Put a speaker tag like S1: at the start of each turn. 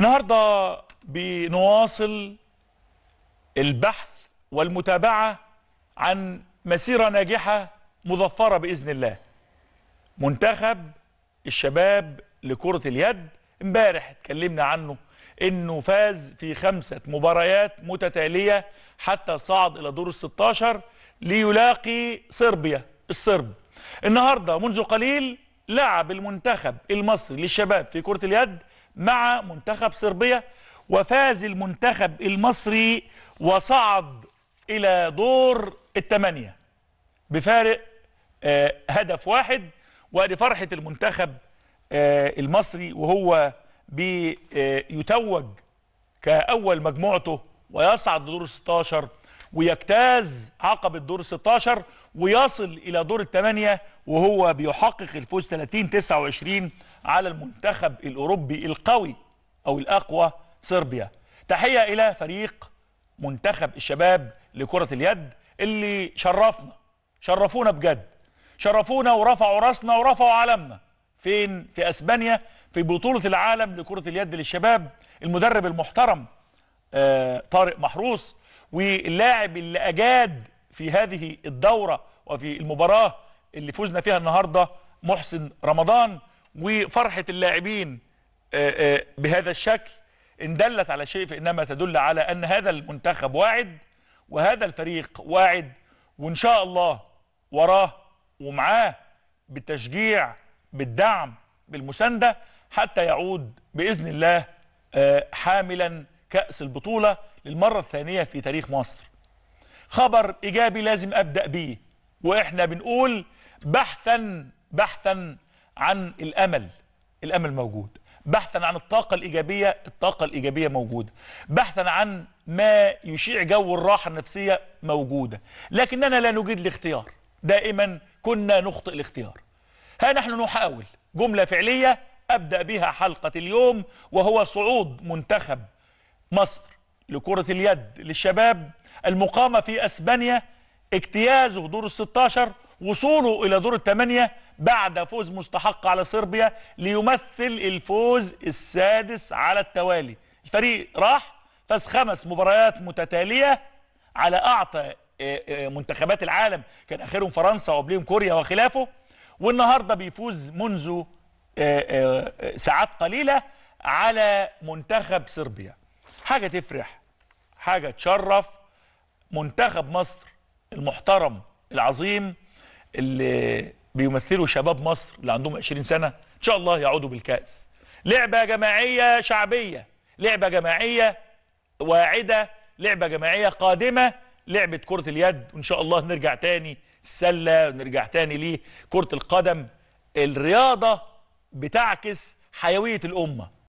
S1: النهارده بنواصل البحث والمتابعه عن مسيره ناجحه مظفره باذن الله. منتخب الشباب لكره اليد امبارح اتكلمنا عنه انه فاز في خمسه مباريات متتاليه حتى صعد الى دور ال 16 ليلاقي صربيا الصرب. النهارده منذ قليل لعب المنتخب المصري للشباب في كره اليد مع منتخب صربيا وفاز المنتخب المصري وصعد إلى دور الثمانية بفارق آه، هدف واحد ولفرحة فرحة المنتخب آه، المصري وهو بيتوج آه، كأول مجموعته ويصعد لدور ال 16 ويجتاز عقبة دور ال 16 ويصل إلى دور الثمانية وهو بيحقق الفوز 30 29 على المنتخب الأوروبي القوي أو الأقوى صربيا تحية إلى فريق منتخب الشباب لكرة اليد اللي شرفنا شرفونا بجد شرفونا ورفعوا راسنا ورفعوا علمنا فين في اسبانيا في بطوله العالم لكره اليد للشباب المدرب المحترم آه طارق محروس واللاعب اللي اجاد في هذه الدوره وفي المباراه اللي فوزنا فيها النهارده محسن رمضان وفرحه اللاعبين آه، آه، بهذا الشكل ان دلت على شيء فانما تدل على ان هذا المنتخب واعد وهذا الفريق واعد وان شاء الله وراه ومعاه بالتشجيع بالدعم بالمسانده حتى يعود باذن الله آه، حاملا كاس البطوله للمره الثانيه في تاريخ مصر. خبر ايجابي لازم ابدا بيه واحنا بنقول بحثا بحثا عن الأمل الأمل موجود بحثا عن الطاقة الإيجابية الطاقة الإيجابية موجودة بحثا عن ما يشيع جو الراحة النفسية موجودة لكننا لا نجيد الاختيار دائما كنا نخطئ الاختيار ها نحن نحاول جملة فعلية أبدأ بها حلقة اليوم وهو صعود منتخب مصر لكرة اليد للشباب المقامة في أسبانيا اجتيازه دور ال 16 وصوله إلى دور الثمانية بعد فوز مستحق على صربيا ليمثل الفوز السادس على التوالي الفريق راح فاز خمس مباريات متتالية على أعطى آه، آه، منتخبات العالم كان آخرهم فرنسا وقبلهم كوريا وخلافه والنهاردة بيفوز منذ آه، ساعات قليلة على منتخب صربيا حاجة تفرح حاجة تشرف منتخب مصر المحترم العظيم اللي بيمثلوا شباب مصر اللي عندهم 20 سنة إن شاء الله يعودوا بالكأس لعبة جماعية شعبية لعبة جماعية واعدة لعبة جماعية قادمة لعبة كرة اليد وإن شاء الله نرجع تاني السلة ونرجع تاني ليه كرة القدم الرياضة بتعكس حيوية الأمة